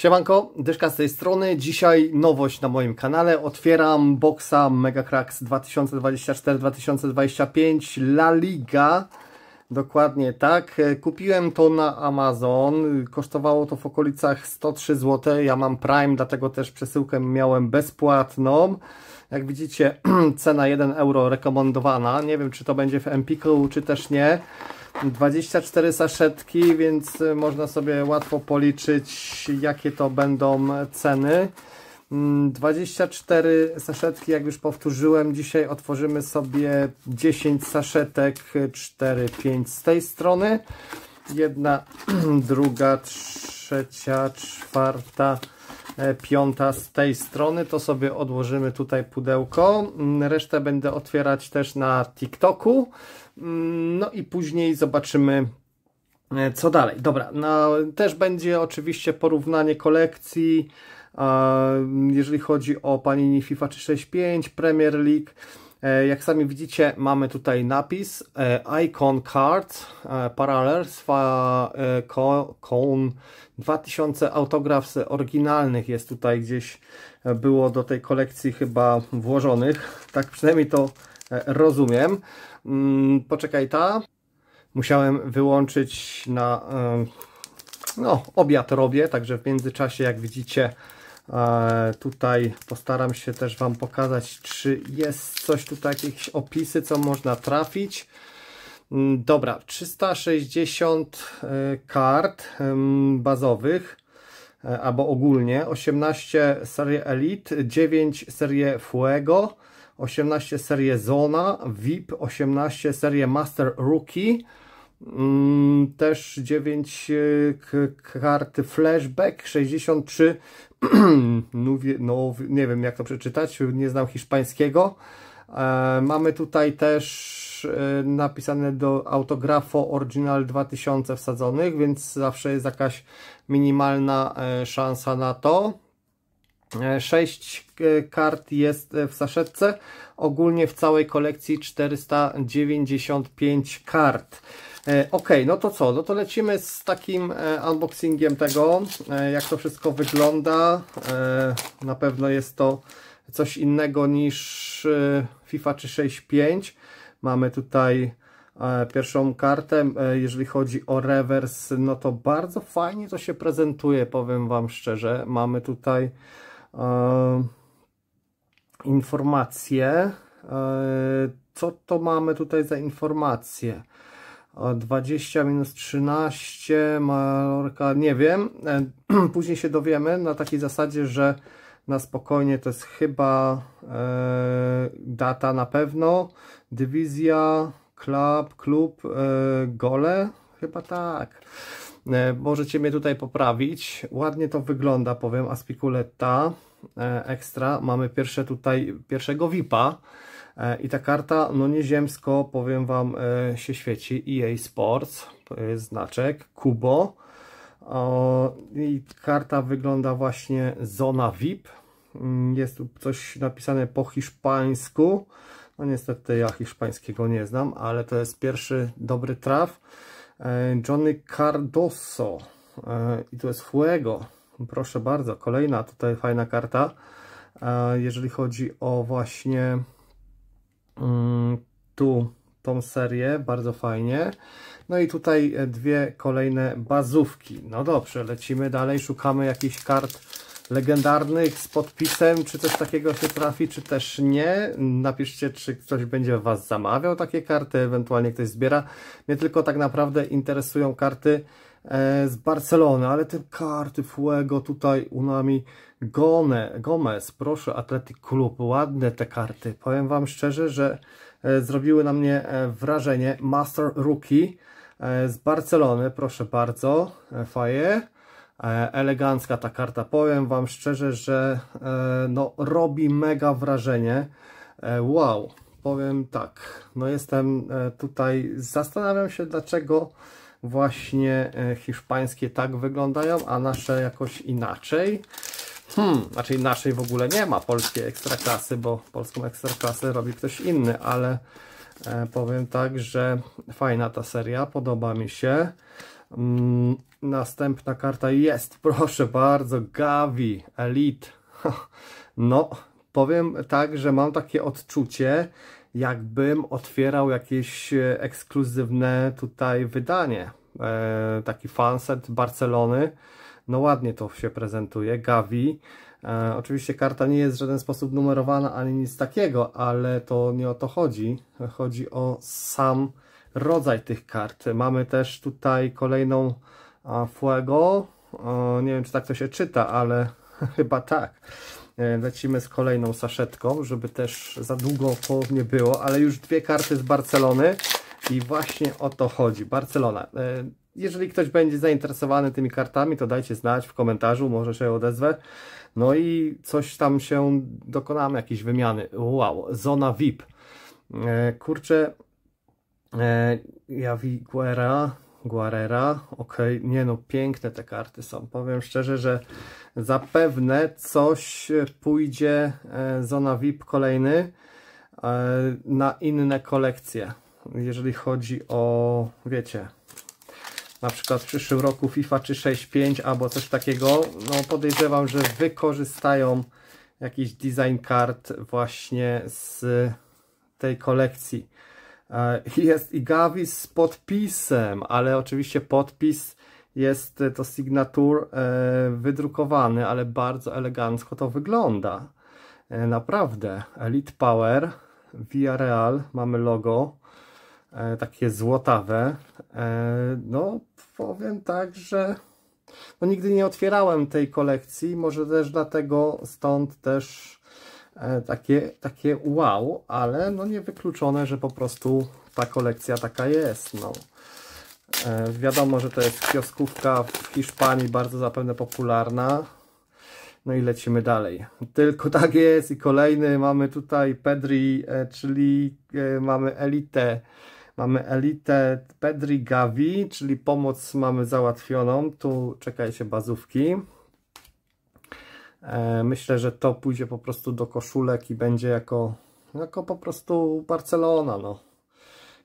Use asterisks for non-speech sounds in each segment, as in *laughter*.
Siemanko, Dyszka z tej strony. Dzisiaj nowość na moim kanale. Otwieram boxa Mega Cracks 2024-2025 La Liga. Dokładnie tak. Kupiłem to na Amazon. Kosztowało to w okolicach 103 zł. Ja mam Prime, dlatego też przesyłkę miałem bezpłatną. Jak widzicie, *clears throat* cena 1 euro rekomendowana. Nie wiem, czy to będzie w Empiku, czy też nie. 24 saszetki, więc y, można sobie łatwo policzyć, jakie to będą ceny. 24 mm, saszetki, jak już powtórzyłem, dzisiaj otworzymy sobie 10 saszetek, 4, 5 z tej strony. Jedna, *clears throat* druga, trzecia, czwarta, e, piąta z tej strony. To sobie odłożymy tutaj pudełko. Mm, resztę będę otwierać też na TikToku. Mm, no i później zobaczymy, e, co dalej. Dobra, no, też będzie oczywiście porównanie kolekcji, jeżeli chodzi o Panini FIFA 365, Premier League. E, jak sami widzicie, mamy tutaj napis e, Icon Cards Parallels Cone 2000 autografs oryginalnych jest tutaj gdzieś było do tej kolekcji chyba włożonych. Tak przynajmniej to E, rozumiem. Mm, poczekaj, ta. Musiałem wyłączyć na... E, no, obiad robię, także w międzyczasie, jak widzicie, e, tutaj postaram się też Wam pokazać, czy jest coś tutaj, jakieś opisy, co można trafić. Mm, dobra, 360 kart bazowych albo ogólnie 18 serię Elite, 9 serię Fuego, 18 serię Zona, VIP 18 serię Master Rookie, mm, też 9 e, kart Flashback, 63, *clears throat* no, nie wiem jak to przeczytać, nie znam hiszpańskiego. E, mamy tutaj też e, napisane do autografo Original 2000 wsadzonych, więc zawsze jest jakaś minimalna szansa na to. 6 e, e, kart jest e, w saszetce. Ogólnie w całej kolekcji 495 kart. Ok, no to co? No to lecimy z takim unboxingiem tego, jak to wszystko wygląda. Na pewno jest to coś innego niż FIFA 365. Mamy tutaj pierwszą kartę. Jeżeli chodzi o rewers, no to bardzo fajnie to się prezentuje, powiem Wam szczerze. Mamy tutaj E, informacje. E, co to mamy tutaj za informacje? 20 e, minus 13, Mallorca, nie wiem. *clears throat* Później się dowiemy na takiej zasadzie, że na spokojnie to jest chyba data na pewno. Dywizja, klub, klub, gole, chyba tak. E, możecie mnie tutaj poprawić. Ładnie to wygląda, powiem, Aspiculetta Extra. Mamy pierwsze tutaj, pierwszego VIPa e, i ta karta, no nieziemsko, powiem Wam, e, się świeci. EA Sports, to jest znaczek, Kubo. I karta wygląda właśnie Zona VIP. Mm, jest tu coś napisane po hiszpańsku. No niestety ja hiszpańskiego nie znam, ale to jest pierwszy dobry traf. E, Johnny Cardoso e, i tu jest Fuego proszę bardzo, kolejna tutaj fajna karta e, jeżeli chodzi o właśnie mm, tu tą serię, bardzo fajnie no i tutaj dwie kolejne bazówki no dobrze, lecimy dalej, szukamy jakichś kart legendarnych z podpisem, czy coś takiego się trafi, czy też nie. Napiszcie, czy ktoś będzie Was zamawiał takie karty, ewentualnie ktoś zbiera. Mnie tylko tak naprawdę interesują karty e, z Barcelony, ale te karty Fuego tutaj u Gone, Gomez, proszę, Atletic Club, ładne te karty. Powiem Wam szczerze, że e, zrobiły na mnie e, wrażenie Master Rookie z Barcelony, proszę bardzo, faje E, elegancka ta karta. Powiem Wam szczerze, że e, no, robi mega wrażenie. E, wow, powiem tak, no jestem tutaj, zastanawiam się dlaczego właśnie hiszpańskie tak wyglądają, a nasze jakoś inaczej. Hmm, znaczy naszej w ogóle nie ma polskiej ekstraklasy, bo polską ekstraklasę robi ktoś inny, ale powiem tak, że fajna ta seria, podoba mi się. Mm, Następna karta jest, *laughs* proszę bardzo, Gavi Elite. *laughs* No, powiem tak, że mam takie odczucie, jakbym otwierał jakieś e, ekskluzywne tutaj wydanie. E, taki fanset Barcelony. No ładnie to się prezentuje, Gavi. E, oczywiście karta nie jest w żaden sposób numerowana ani nic takiego, ale to nie o to chodzi. Chodzi o sam rodzaj tych kart. Mamy też tutaj kolejną Fuego. Nie wiem, czy tak to się czyta, ale *laughs* chyba tak. E, lecimy z kolejną saszetką, żeby też za długo po nie było, ale już dwie karty z Barcelony i właśnie o to chodzi. Barcelona. E, jeżeli ktoś będzie zainteresowany tymi kartami, to dajcie znać w komentarzu, może się odezwę. No i coś tam się dokonamy, jakieś wymiany. Wow, zona VIP. E, kurczę, Javi Guerra, Guarera. Ok, nie no, piękne te karty są. Powiem szczerze, że zapewne coś e, pójdzie e, Zona VIP kolejny e, na inne kolekcje. Jeżeli chodzi o, wiecie, na przykład w przyszłym roku FIFA czy 6.5 albo coś takiego, no podejrzewam, że wykorzystają jakiś design kart właśnie z tej kolekcji. E, jest i Gavi z podpisem, ale oczywiście podpis jest e, to signatur e, wydrukowany, ale bardzo elegancko to wygląda. Naprawdę, Elite Power, Villarreal, mamy logo, takie złotawe. No, powiem tak, że no, nigdy nie otwierałem tej kolekcji, może też dlatego stąd też E, takie, takie wow, ale no niewykluczone, że po prostu ta kolekcja taka jest. No. E, wiadomo, że to jest kioskówka w Hiszpanii, bardzo zapewne popularna. No i lecimy dalej. Tylko *laughs* tak jest i kolejny mamy tutaj Pedri, e, czyli mamy Elite. Mamy Elite Pedri Gavi, czyli pomoc mamy załatwioną. Tu czekajcie bazówki. E, myślę, że to pójdzie po prostu do koszulek i będzie jako, jako po prostu Barcelona. No.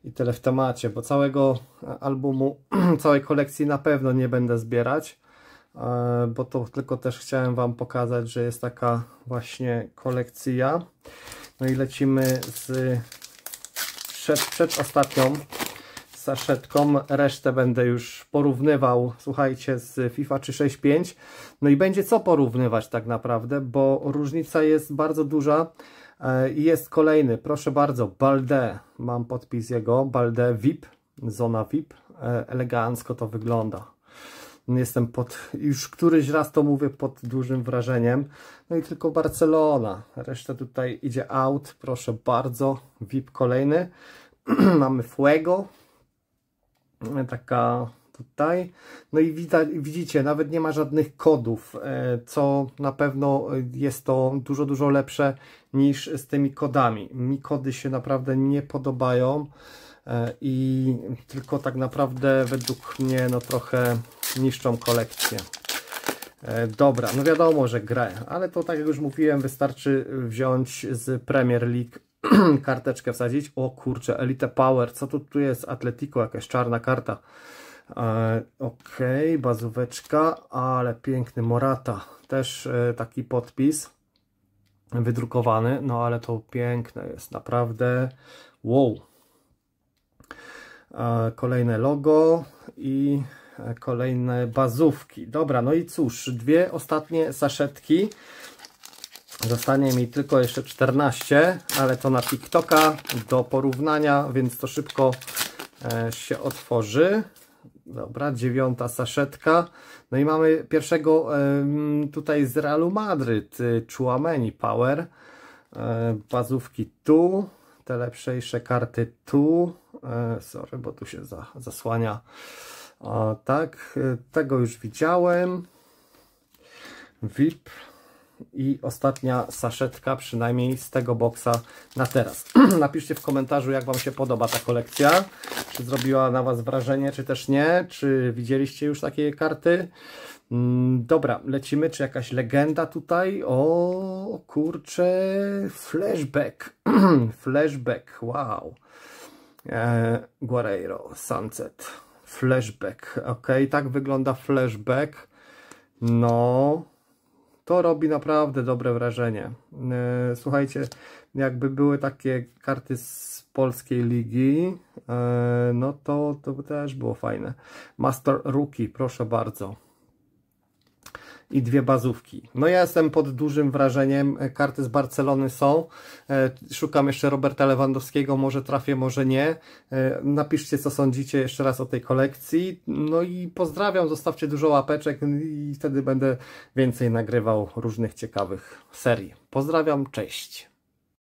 I tyle w temacie, bo całego albumu, *clears throat* całej kolekcji na pewno nie będę zbierać, e, bo to tylko też chciałem Wam pokazać, że jest taka właśnie kolekcja. No i lecimy z przed, przedostatnią saszetką. Resztę będę już porównywał, słuchajcie, z FIFA 365. No i będzie co porównywać tak naprawdę, bo różnica jest bardzo duża. E, I jest kolejny, proszę bardzo, Balde. Mam podpis jego, Balde VIP, zona VIP. E, elegancko to wygląda. Jestem pod, już któryś raz to mówię, pod dużym wrażeniem. No i tylko Barcelona. Reszta tutaj idzie out, proszę bardzo. VIP kolejny. *clears throat* Mamy Fuego, taka tutaj. No i widać, widzicie, nawet nie ma żadnych kodów, e, co na pewno jest to dużo, dużo lepsze niż z tymi kodami. Mi kody się naprawdę nie podobają e, i tylko tak naprawdę według mnie no trochę niszczą kolekcję. E, dobra, no wiadomo, że grę, ale to tak jak już mówiłem, wystarczy wziąć z Premier League *clears throat* karteczkę wsadzić. O kurczę, Elite Power, co tu, tu jest? Atletico, jakaś czarna karta. E, ok, bazóweczka, ale piękny Morata. Też e, taki podpis wydrukowany, no ale to piękne jest, naprawdę wow. E, kolejne logo i e, kolejne bazówki. Dobra, no i cóż, dwie ostatnie saszetki. Zostanie mi tylko jeszcze 14, ale to na TikToka do porównania, więc to szybko e, się otworzy. Dobra, dziewiąta saszetka. No i mamy pierwszego tutaj z Realu Madryt, y, Chuameni Power. E, bazówki tu, te lepsze karty tu. E, sorry, bo tu się zasłania. O, tak, y, tego już widziałem. VIP i ostatnia saszetka, przynajmniej z tego boksa na teraz. *clears throat* Napiszcie w komentarzu, jak Wam się podoba ta kolekcja, czy zrobiła na Was wrażenie, czy też nie, czy widzieliście już takie karty. Mm, dobra, lecimy, czy jakaś legenda tutaj? O kurczę, flashback, *clears throat* flashback, wow. E, Guerreiro, Sunset, flashback, ok, tak wygląda flashback. No, to robi naprawdę dobre wrażenie. E, słuchajcie, jakby były takie karty z polskiej ligi, e, no to, to by też było fajne. Master Rookie, proszę bardzo i dwie bazówki. No ja jestem pod dużym wrażeniem, e, karty z Barcelony są, e, szukam jeszcze Roberta Lewandowskiego, może trafię, może nie. E, napiszcie co sądzicie jeszcze raz o tej kolekcji, no i pozdrawiam, zostawcie dużo łapeczek i wtedy będę więcej nagrywał różnych ciekawych serii. Pozdrawiam, cześć!